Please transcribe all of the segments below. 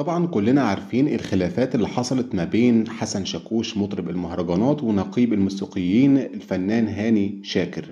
طبعا كلنا عارفين الخلافات اللي حصلت ما بين حسن شاكوش مطرب المهرجانات ونقيب الموسيقيين الفنان هاني شاكر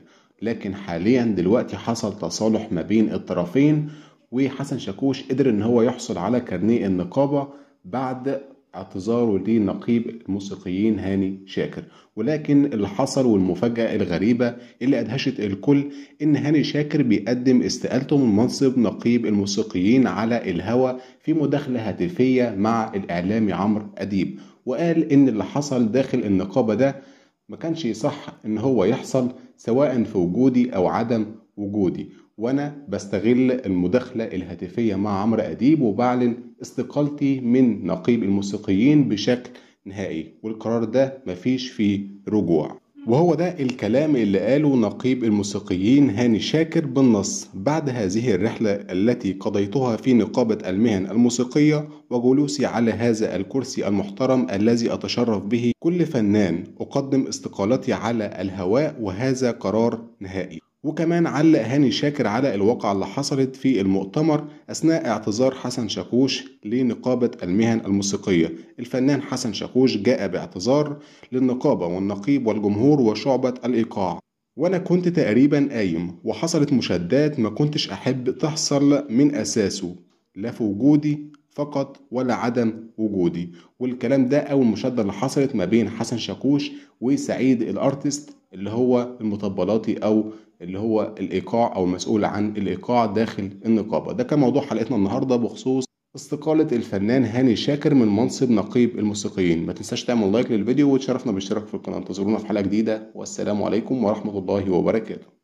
لكن حاليا دلوقتي حصل تصالح ما بين الطرفين وحسن شاكوش قدر ان هو يحصل على كارنيه النقابة بعد اعتذاره لنقيب الموسيقيين هاني شاكر ولكن اللي حصل والمفاجأة الغريبة اللي أدهشت الكل إن هاني شاكر بيقدم استقالته من منصب نقيب الموسيقيين على الهوى في مداخلة هاتفية مع الإعلامي عمرو أديب وقال إن اللي حصل داخل النقابة ده ما كانش يصح إن هو يحصل سواء في وجودي أو عدم وجودي وانا بستغل المداخله الهاتفيه مع عمرو اديب وبعلن استقالتي من نقيب الموسيقيين بشكل نهائي والقرار ده مفيش فيه رجوع وهو ده الكلام اللي قاله نقيب الموسيقيين هاني شاكر بالنص بعد هذه الرحلة التي قضيتها في نقابة المهن الموسيقية وجلوسي على هذا الكرسي المحترم الذي أتشرف به كل فنان أقدم استقالتي على الهواء وهذا قرار نهائي وكمان علق هاني شاكر على الواقعة اللي حصلت في المؤتمر أثناء اعتذار حسن شاكوش لنقابة المهن الموسيقية الفنان حسن شاكوش جاء باعتذار للنقابة والنقيب والجمهور وشعبة الإيقاع وأنا كنت تقريبا قايم وحصلت مشادات ما كنتش أحب تحصل من أساسه لا في وجودي فقط ولا عدم وجودي والكلام ده أول مشادة اللي حصلت ما بين حسن شاكوش وسعيد الأرتست اللي هو المطبلاتي أو اللي هو الايقاع او المسؤول عن الايقاع داخل النقابه ده كان موضوع حلقتنا النهارده بخصوص استقالة الفنان هاني شاكر من منصب نقيب الموسيقيين ما تنساش تعمل لايك للفيديو وتشرفنا بالاشتراك في القناة انتظرونا في حلقة جديدة والسلام عليكم ورحمة الله وبركاته